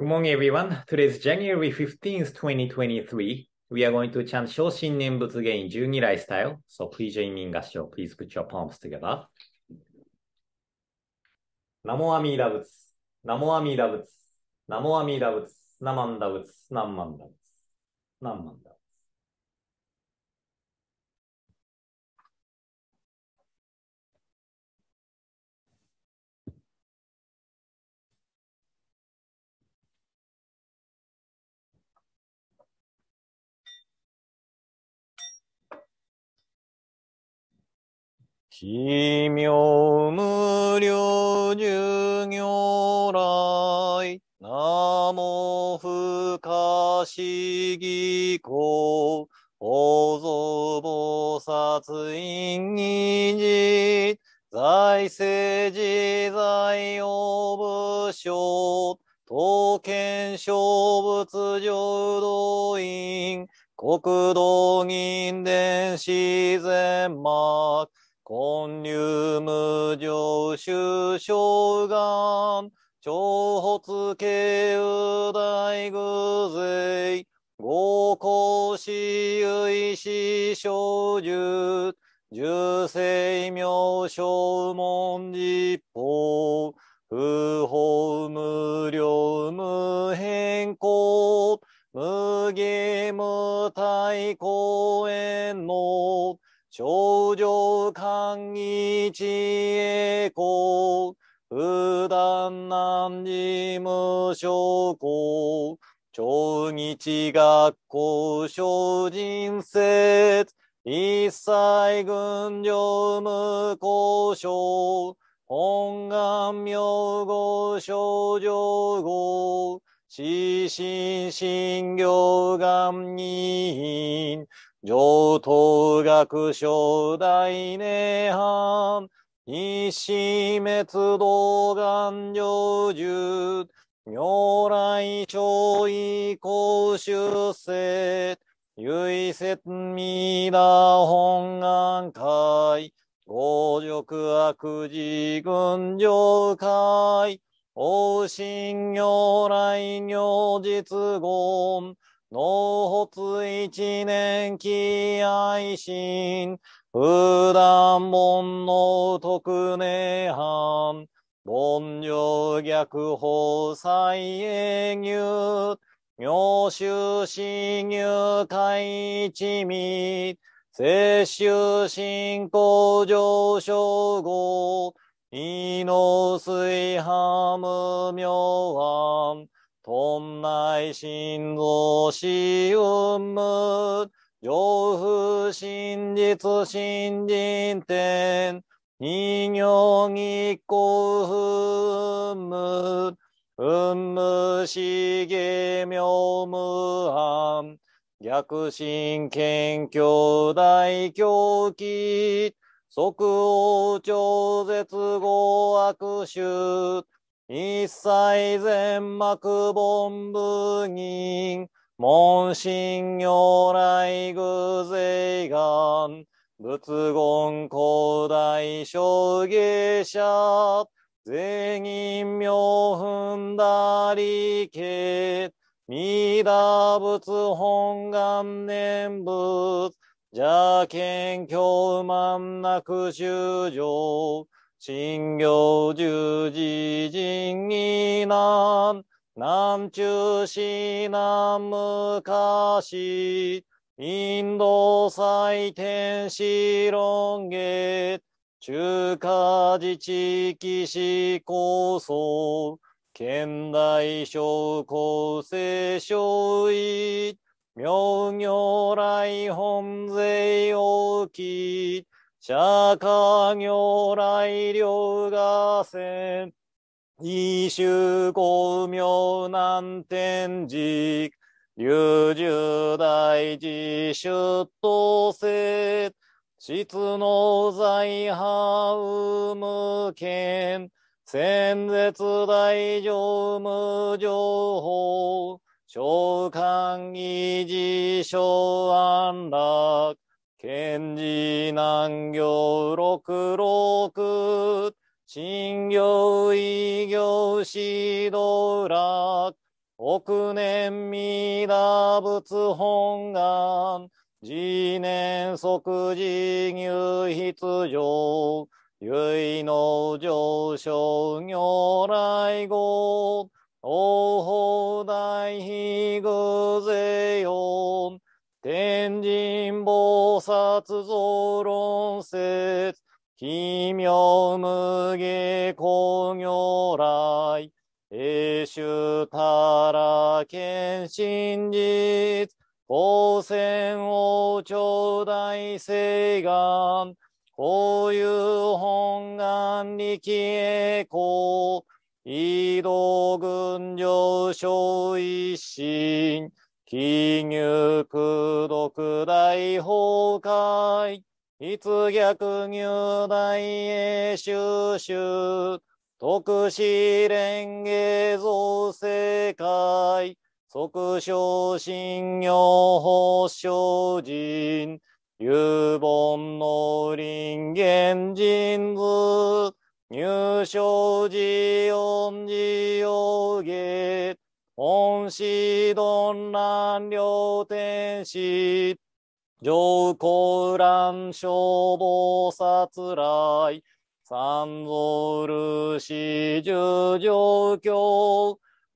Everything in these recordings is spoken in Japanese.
Good morning, everyone. Today is January 15th, 2023. We are going to chant Shoshin Nembutsu Gain 12 Rai style. So please join me in Gasho. Please put your palms together. Namo Amida Butsu. Namo Amida Butsu. Namo Amida Butsu. Namanda Butsu. Namanda Butsu. Namanda 奇妙無量寿業来、なも不可思議公、法蔵菩薩因に事、財政自在応武将、刀剣勝仏上土院、国道銀伝自然幕、本入無常修正願、超発経由大偶税、合行死有意志小獣、獣生妙小文字法、不法無量無変更、無限無対公園の、少女感一栄光、普段難事無症候、超日学校小人説、一切群上無故障、本願名号症状号、死心心行願人、上等学小大涅槃、一死滅道願成就、如来正意公出世、唯説未だ本願会、五辱悪事群上会、往信如来如実言、納骨一年期愛心、普段門の特命藩、凡女逆法再営入、妙修死入会一味、摂取進行上昇後、胃の水ハム妙案、本来心臓し運む、上風真実新人天、人形一行運む。運むしげみょうむはん、逆進謙虚大狂気、即応超絶合悪臭、一切全幕本部人、門神如来偶税願、仏言古代小芸者、全員妙奮だりけ、弥陀仏本願念仏、邪剣教満なく修上、新行十字人義難、南中市南昔、インド祭典史論月、中華自治騎士構想、現代小構成小位、妙行来本税大き、釈迦如来両がせ、異種公明南天寺、流十大寺出頭せ、質の財派無権、戦絶大乗無情報、召喚維持所安楽、賢治難行六六、新行異行指導楽、億年未打仏本願、次年即時入筆上、唯の上昇如来後，王法大悲偶税よ、天神菩薩像論説、奇妙無下工如来、英州たら剣真実、光線王朝大誓願、こういう本願力栄光、移動群上昇一心、金牛空毒大崩壊。一逆入大へ収集。特使連芸造世界。即昇信用保昇人。有本の林源人図。入賞寺四寺用芸。恩師丼乱両天使、上皇乱消防殺来、三蔵漆十条京、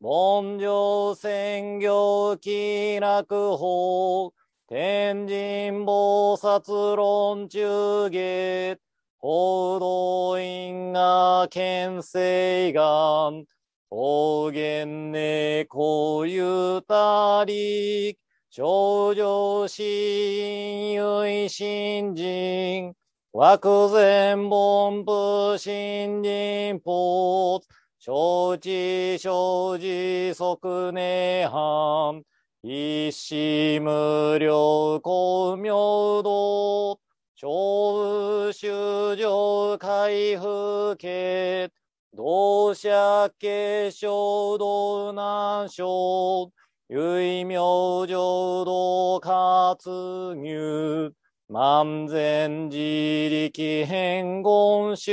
文上専業気楽法、天神菩薩論中下、報道院が県成岸、方言猫ゆたり、少女親友新人、枠前本部新人ポーツ、承知承知即根藩、一死無料公明度、超宇修上開復決、同社継承道南省、唯名浄同活入、万全自力変言集、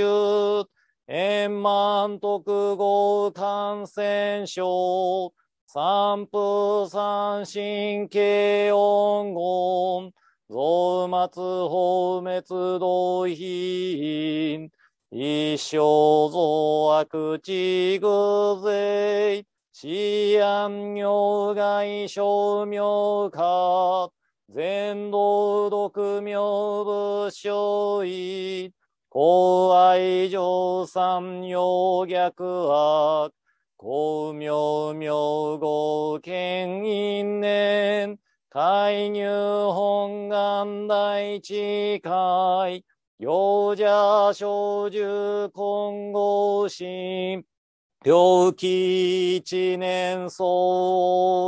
円満特合感染症、三風三神経音言、増末放滅同品、一生増悪地具税、思安明外小明化、全道独名武将医、公愛上三要逆悪、公明明号権因年、介入本願大地会、幼者小獣混合心。病気一年相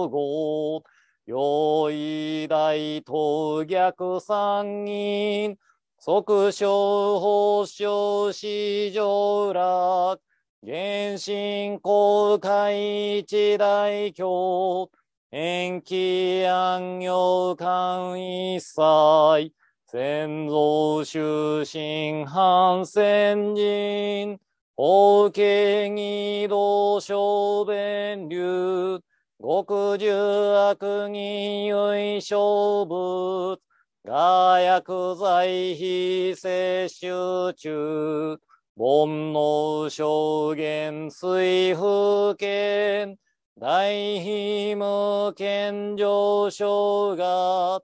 合。用意大投逆三人。即小法小市場ら。原神公開一大教。延期安行間一切。先祖修身反戦人、法華義道小弁流、極重悪人唯小物、が薬剤非摂取中、煩悩証言水風圏、大秘無健上昇が、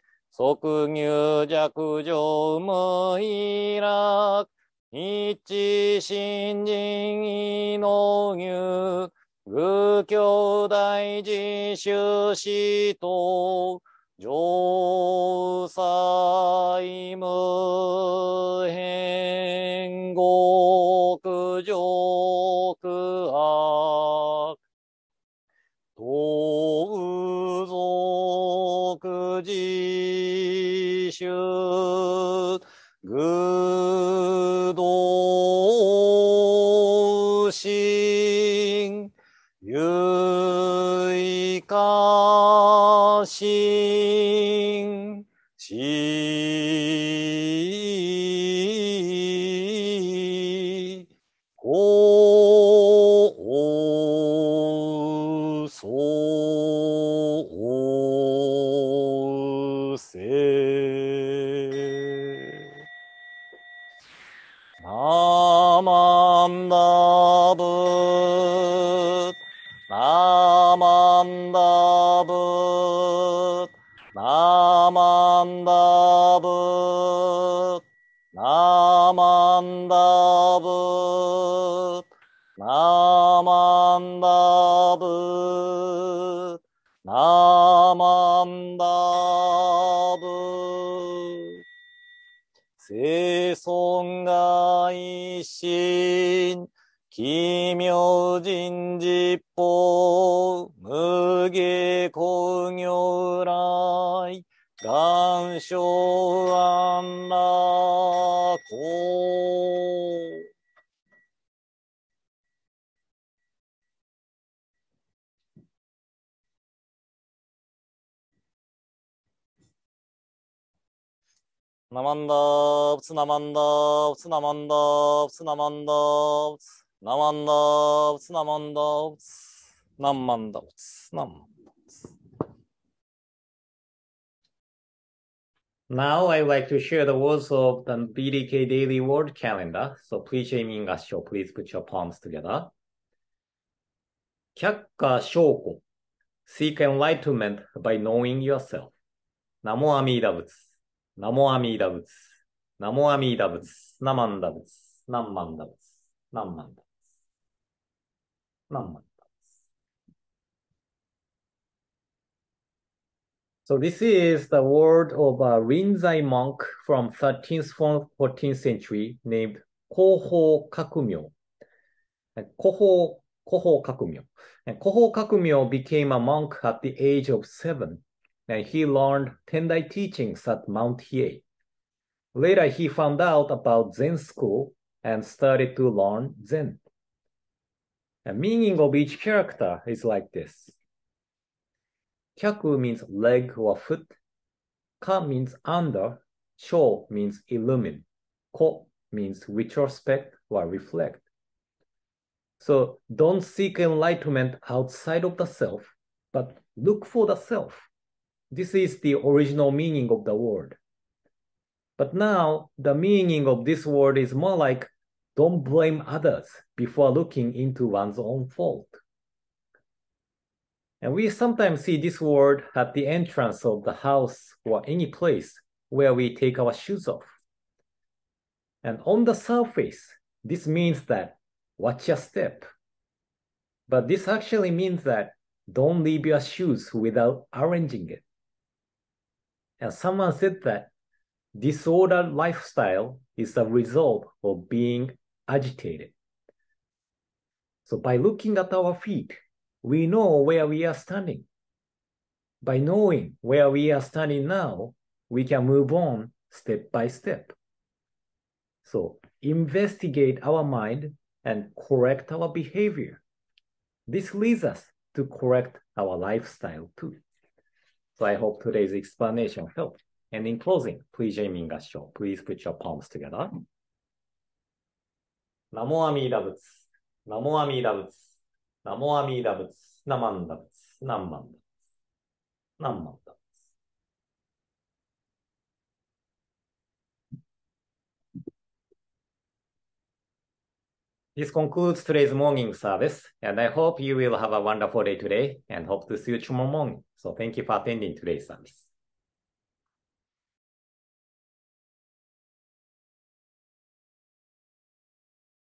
即入弱上無意楽。一新人異能入。具教大事主死と。上塞無変。衆、ぐどマンダブ。生存が一心、奇妙人事ナマンダーブツナマンダーブツナマンダーブツナマンダーブツナマンダーブツナマンダーブツナマンダーブツナマンダーブツ Now I'd like to share the words of the BDK daily word calendar. So please join in 合唱 Please put your palms together. 却下証拠 Seek enlightenment by knowing yourself. ナモアミダ仏。ナモアミーダ仏。ナモアミーダ仏。ナマンダ仏。ナンマンダ仏。ナンマンダ仏。ナンマンダ仏。So this is the word of a Rinzai monk from 13th, 14th century named 広報革命。広報、広報革命。広報革命 became a monk at the age of seven. and he learned Tendai teachings at Mount Hiei. Later, he found out about Zen school and started to learn Zen. The meaning of each character is like this. Kyaku means leg or foot. Ka means under. Sho means illumine. Ko means retrospect or reflect. So don't seek enlightenment outside of the self, but look for the self. This is the original meaning of the word. But now the meaning of this word is more like don't blame others before looking into one's own fault. And we sometimes see this word at the entrance of the house or any place where we take our shoes off. And on the surface, this means that watch your step. But this actually means that don't leave your shoes without arranging it. And someone said that disordered lifestyle is the result of being agitated. So by looking at our feet, we know where we are standing. By knowing where we are standing now, we can move on step by step. So investigate our mind and correct our behavior. This leads us to correct our lifestyle too. So I hope today's explanation helped. And in closing, please join Gashō. Please put your palms together. Namo Amida Butsu. Namo Amida Butsu. Namo Amida Butsu. Namanda Butsu. Namanda Butsu. Namanda Butsu. This concludes today's morning service, and I hope you will have a wonderful day today and hope to see you tomorrow morning. So thank you for attending today's service.